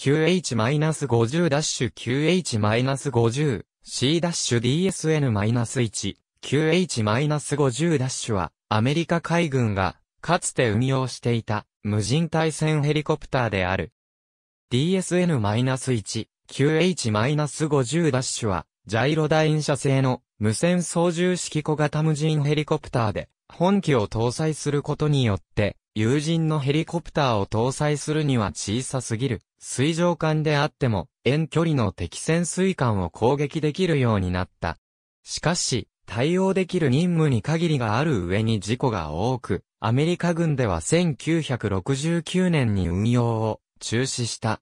q h 5 0 q h 5 0 C-DSN-1、q h 5 0は、アメリカ海軍が、かつて運用していた、無人対戦ヘリコプターである。DSN-1、q h 5 0は、ジャイロダイン社製の無線操縦式小型無人ヘリコプターで、本機を搭載することによって、友人のヘリコプターを搭載するには小さすぎる水上艦であっても遠距離の敵潜水艦を攻撃できるようになった。しかし、対応できる任務に限りがある上に事故が多く、アメリカ軍では1969年に運用を中止した。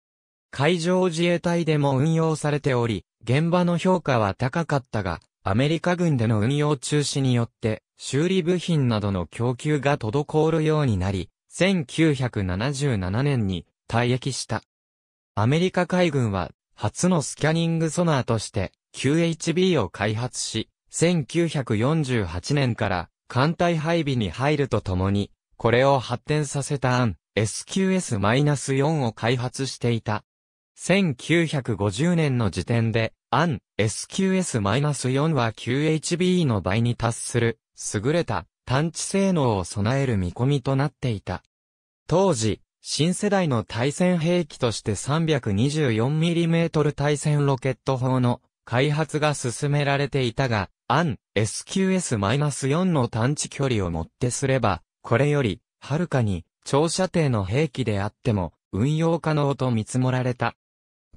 海上自衛隊でも運用されており、現場の評価は高かったが、アメリカ軍での運用中止によって、修理部品などの供給が滞るようになり、1977年に退役した。アメリカ海軍は初のスキャニングソナーとして QHB を開発し、1948年から艦隊配備に入るとともに、これを発展させた案、SQS-4 を開発していた。1950年の時点で、アン SQS-4 は QHB の倍に達する優れた探知性能を備える見込みとなっていた。当時、新世代の対戦兵器として 324mm 対戦ロケット砲の開発が進められていたが、アン SQS-4 の探知距離をもってすれば、これより、はるかに、長射程の兵器であっても、運用可能と見積もられた。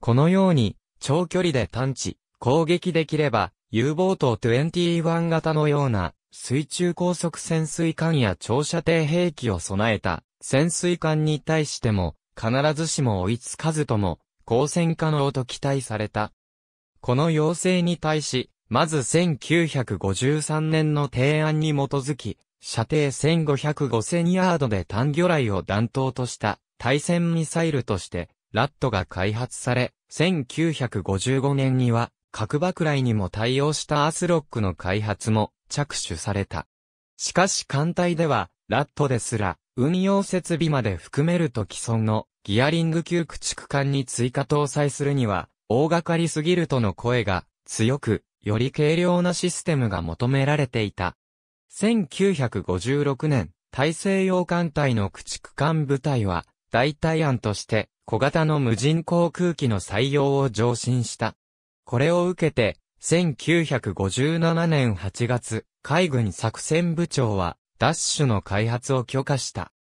このように、長距離で探知、攻撃できれば、U ボート21型のような、水中高速潜水艦や長射程兵器を備えた潜水艦に対しても、必ずしも追いつかずとも、抗戦可能と期待された。この要請に対し、まず1953年の提案に基づき、射程1500、5000ヤードで単魚雷を弾頭とした対戦ミサイルとして、ラットが開発され、1955年には核爆雷にも対応したアースロックの開発も着手された。しかし艦隊では、ラットですら、運用設備まで含めると既存のギアリング級駆逐艦に追加搭載するには、大掛かりすぎるとの声が強く、より軽量なシステムが求められていた。1956年、大西洋艦隊の駆逐艦部隊は、代替案として、小型の無人航空機の採用を上申した。これを受けて、1957年8月、海軍作戦部長は、ダッシュの開発を許可した。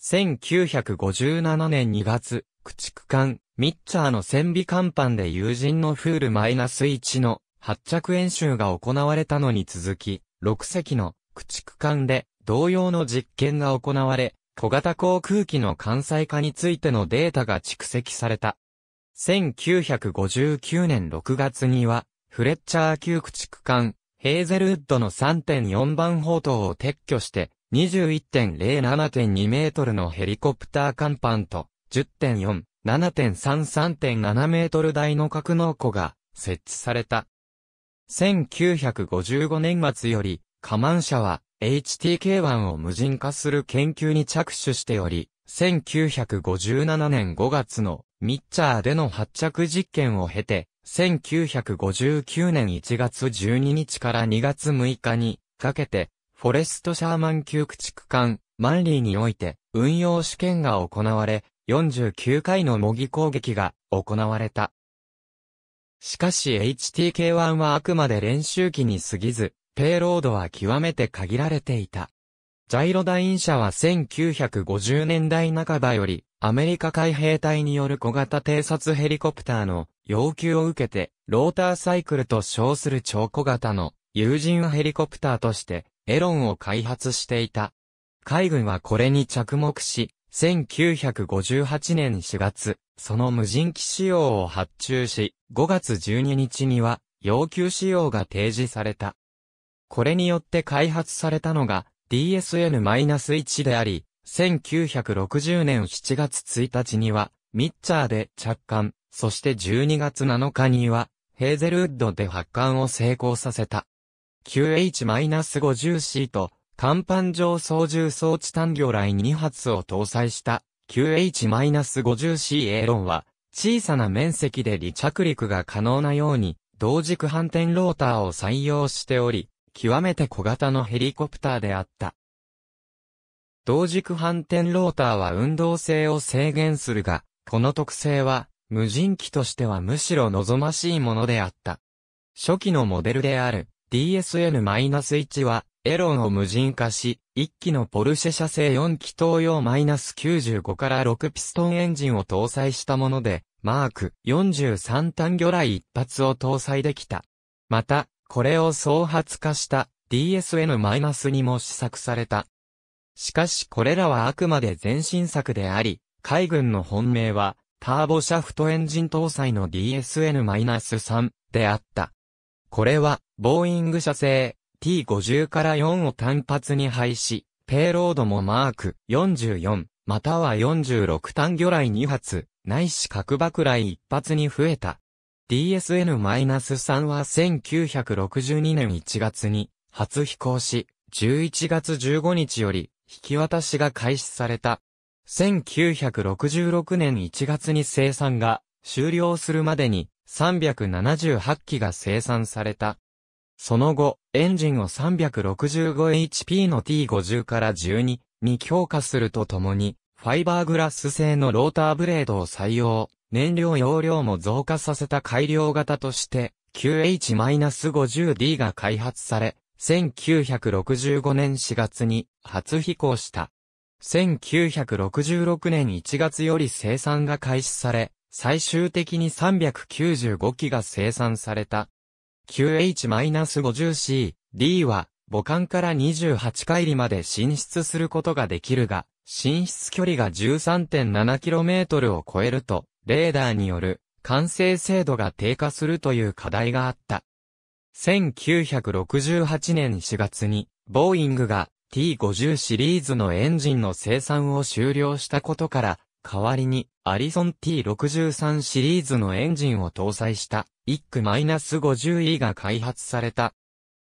1957年2月、駆逐艦、ミッチャーの戦備艦板で友人のフールマイナス -1 の発着演習が行われたのに続き、6隻の駆逐艦で同様の実験が行われ、小型航空機の艦載化についてのデータが蓄積された。1959年6月には、フレッチャー級駆逐艦、ヘーゼルウッドの3.4番砲塔を撤去して、21.07.2メートルのヘリコプター甲板と、10.4、7.33.7メートル台の格納庫が設置された。1955年末より、カマン社は HTK1 を無人化する研究に着手しており、1957年5月のミッチャーでの発着実験を経て、1959年1月12日から2月6日にかけて、フォレスト・シャーマン級駆逐艦、マンリーにおいて運用試験が行われ、49回の模擬攻撃が行われた。しかし HTK1 はあくまで練習機に過ぎず、ペイロードは極めて限られていた。ジャイロダイン社は1950年代半ばより、アメリカ海兵隊による小型偵察ヘリコプターの要求を受けて、ローターサイクルと称する超小型の有人ヘリコプターとしてエロンを開発していた。海軍はこれに着目し、1958年4月、その無人機仕様を発注し、5月12日には要求仕様が提示された。これによって開発されたのが DSN-1 であり、1960年7月1日には、ミッチャーで着艦、そして12月7日には、ヘーゼルウッドで発艦を成功させた。QH-50C と、甲板上操縦装置単魚雷2発を搭載した QH-50C エーロンは、小さな面積で離着陸が可能なように、同軸反転ローターを採用しており、極めて小型のヘリコプターであった。同軸反転ローターは運動性を制限するが、この特性は、無人機としてはむしろ望ましいものであった。初期のモデルである DSN-1 は、エロンを無人化し、1機のポルシェ社製4気筒用 -95 から6ピストンエンジンを搭載したもので、マーク43単魚雷一発を搭載できた。また、これを創発化した DSN- にも試作された。しかしこれらはあくまで前進作であり、海軍の本命は、ターボシャフトエンジン搭載の DSN-3 であった。これは、ボーイング社製 T50 から4を単発に配し、ペイロードもマーク44、または46単魚雷2発、ないし核爆雷1発に増えた。DSN-3 は1962年1月に初飛行し、11月15日より引き渡しが開始された。1966年1月に生産が終了するまでに378機が生産された。その後、エンジンを 365HP の T50 から12に強化するとともに、ファイバーグラス製のローターブレードを採用、燃料容量も増加させた改良型として、QH-50D が開発され、1965年4月に初飛行した。1966年1月より生産が開始され、最終的に395機が生産された。QH-50C、D は母艦から28海里まで進出することができるが、進出距離が 13.7km を超えると、レーダーによる完成精度が低下するという課題があった。1968年4月に、ボーイングが T50 シリーズのエンジンの生産を終了したことから、代わりにアリソン T63 シリーズのエンジンを搭載した1ス5 0 e が開発された。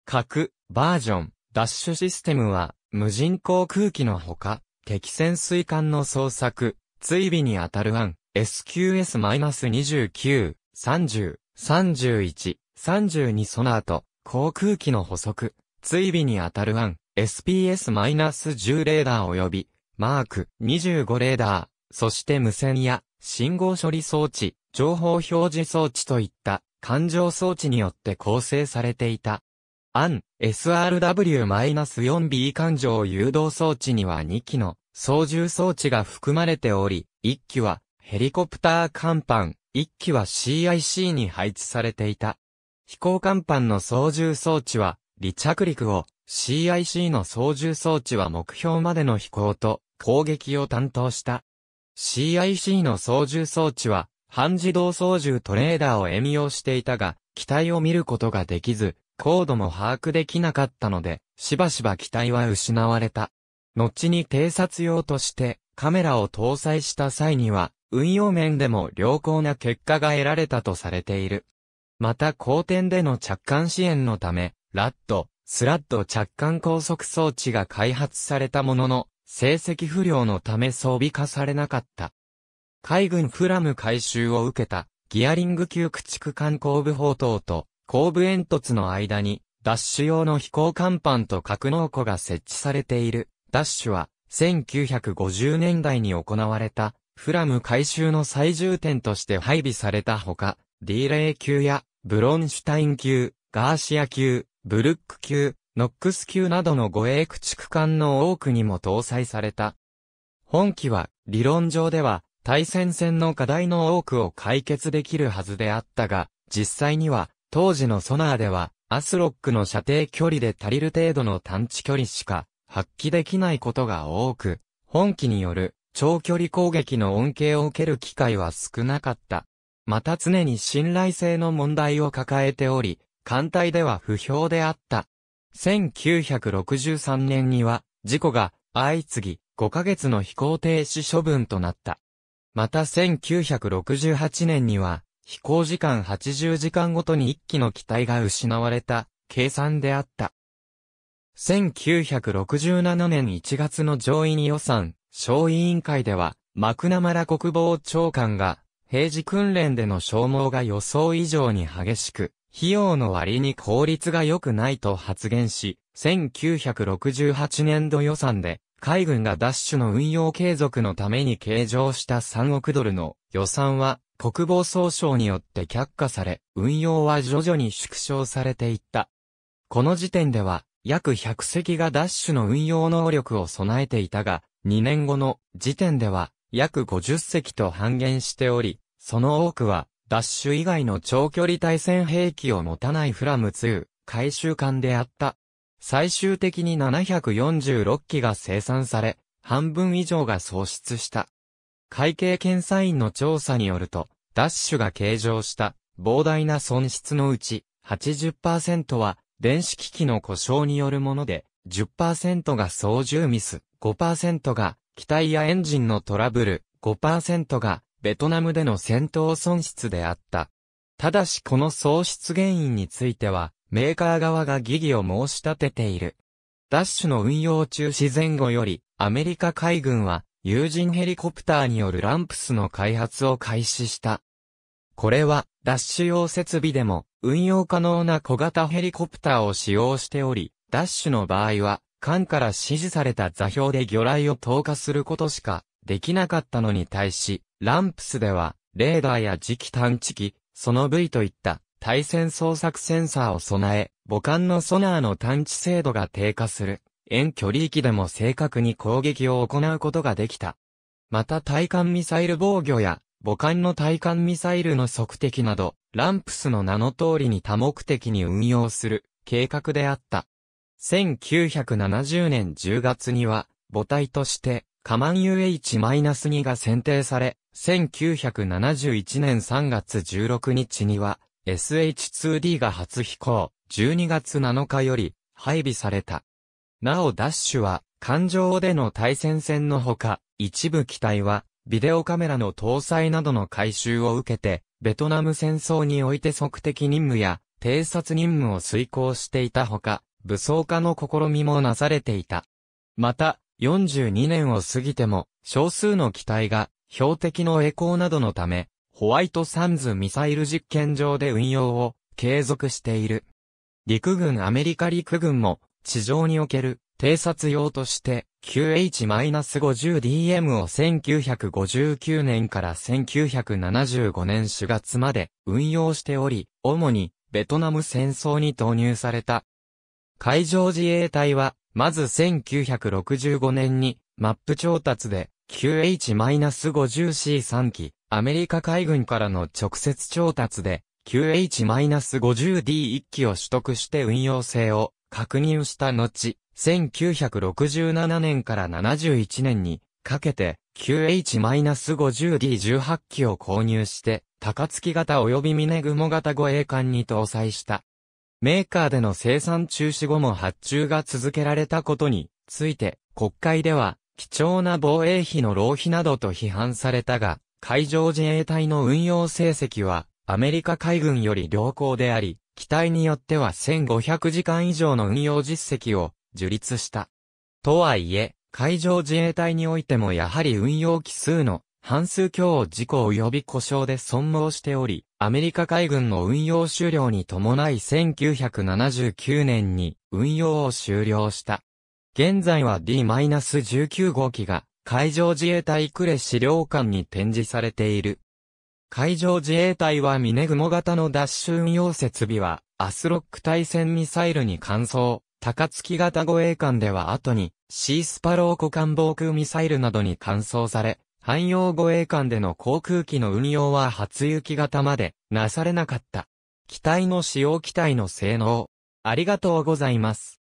核、バージョン、ダッシュシステムは無人航空機のほか、敵潜水艦の捜索、追尾にあたる案、SQS-29、30、31、32その後、航空機の補足、追尾にあたる案、SPS-10 レーダー及び、マーク25レーダー、そして無線や信号処理装置、情報表示装置といった感情装置によって構成されていた。案 SRW-4B 感情誘導装置には2機の操縦装置が含まれており、1機はヘリコプター甲板、1機は CIC に配置されていた。飛行甲板の操縦装置は、離着陸を、CIC の操縦装置は目標までの飛行と攻撃を担当した。CIC の操縦装置は、半自動操縦トレーダーを援用していたが、機体を見ることができず、高度も把握できなかったので、しばしば機体は失われた。後に偵察用としてカメラを搭載した際には、運用面でも良好な結果が得られたとされている。また後天での着艦支援のため、ラッド、スラッド着艦高速装置が開発されたものの、成績不良のため装備化されなかった。海軍フラム回収を受けた、ギアリング級駆逐艦後部砲塔と、後部煙突の間に、ダッシュ用の飛行甲板と格納庫が設置されている。ダッシュは、1950年代に行われた、フラム回収の最重点として配備されたほか、D 霊級やブロンシュタイン級、ガーシア級、ブルック級、ノックス級などの護衛駆逐艦の多くにも搭載された。本機は、理論上では、対戦線の課題の多くを解決できるはずであったが、実際には、当時のソナーでは、アスロックの射程距離で足りる程度の探知距離しか発揮できないことが多く、本機による長距離攻撃の恩恵を受ける機会は少なかった。また常に信頼性の問題を抱えており、艦隊では不評であった。1963年には、事故が相次ぎ、5ヶ月の飛行停止処分となった。また1968年には、飛行時間80時間ごとに1機の機体が失われた、計算であった。1967年1月の上院予算、小委員会では、マクナマラ国防長官が、平時訓練での消耗が予想以上に激しく、費用の割に効率が良くないと発言し、1968年度予算で、海軍がダッシュの運用継続のために計上した3億ドルの予算は、国防総省によって却下され、運用は徐々に縮小されていった。この時点では、約100隻がダッシュの運用能力を備えていたが、2年後の時点では、約50隻と半減しており、その多くは、ダッシュ以外の長距離対戦兵器を持たないフラム2、回収艦であった。最終的に746機が生産され、半分以上が喪失した。会計検査院の調査によると、ダッシュが計上した膨大な損失のうち80%は電子機器の故障によるもので、10%が操縦ミス、5%が機体やエンジンのトラブル、5%がベトナムでの戦闘損失であった。ただしこの喪失原因については、メーカー側が疑義を申し立てている。ダッシュの運用中止前後より、アメリカ海軍は、有人ヘリコプターによるランプスの開発を開始した。これは、ダッシュ用設備でも、運用可能な小型ヘリコプターを使用しており、ダッシュの場合は、艦から指示された座標で魚雷を投下することしか、できなかったのに対し、ランプスでは、レーダーや磁気探知機、その部位といった対戦捜索センサーを備え、母艦のソナーの探知精度が低下する、遠距離域でも正確に攻撃を行うことができた。また対艦ミサイル防御や、母艦の対艦ミサイルの測定など、ランプスの名の通りに多目的に運用する計画であった。1970年10月には、母体として、カマン UH-2 が選定され、1971年3月16日には、SH-2D が初飛行、12月7日より、配備された。なおダッシュは、艦上での対戦戦のほか、一部機体は、ビデオカメラの搭載などの改修を受けて、ベトナム戦争において即的任務や、偵察任務を遂行していたほか、武装化の試みもなされていた。また、42年を過ぎても、少数の機体が、標的のエコーなどのため、ホワイトサンズミサイル実験場で運用を継続している。陸軍アメリカ陸軍も地上における偵察用として QH-50DM を1959年から1975年4月まで運用しており、主にベトナム戦争に投入された。海上自衛隊はまず1965年にマップ調達で QH-50C3 機、アメリカ海軍からの直接調達で QH-50D1 機を取得して運用性を確認した後、1967年から71年にかけて QH-50D18 機を購入して、高槻型及び峰雲型護衛艦に搭載したメーカーでの生産中止後も発注が続けられたことについて、国会では、貴重な防衛費の浪費などと批判されたが、海上自衛隊の運用成績は、アメリカ海軍より良好であり、機体によっては1500時間以上の運用実績を樹立した。とはいえ、海上自衛隊においてもやはり運用機数の半数強を事故及び故障で損耗しており、アメリカ海軍の運用終了に伴い1979年に運用を終了した。現在は D-19 号機が海上自衛隊呉資料館に展示されている。海上自衛隊はミネグモ型の脱ュ運用設備はアスロック対戦ミサイルに換装、高槻型護衛艦では後にシースパロー湖艦防空ミサイルなどに換装され、汎用護衛艦での航空機の運用は初雪型までなされなかった。機体の使用機体の性能。ありがとうございます。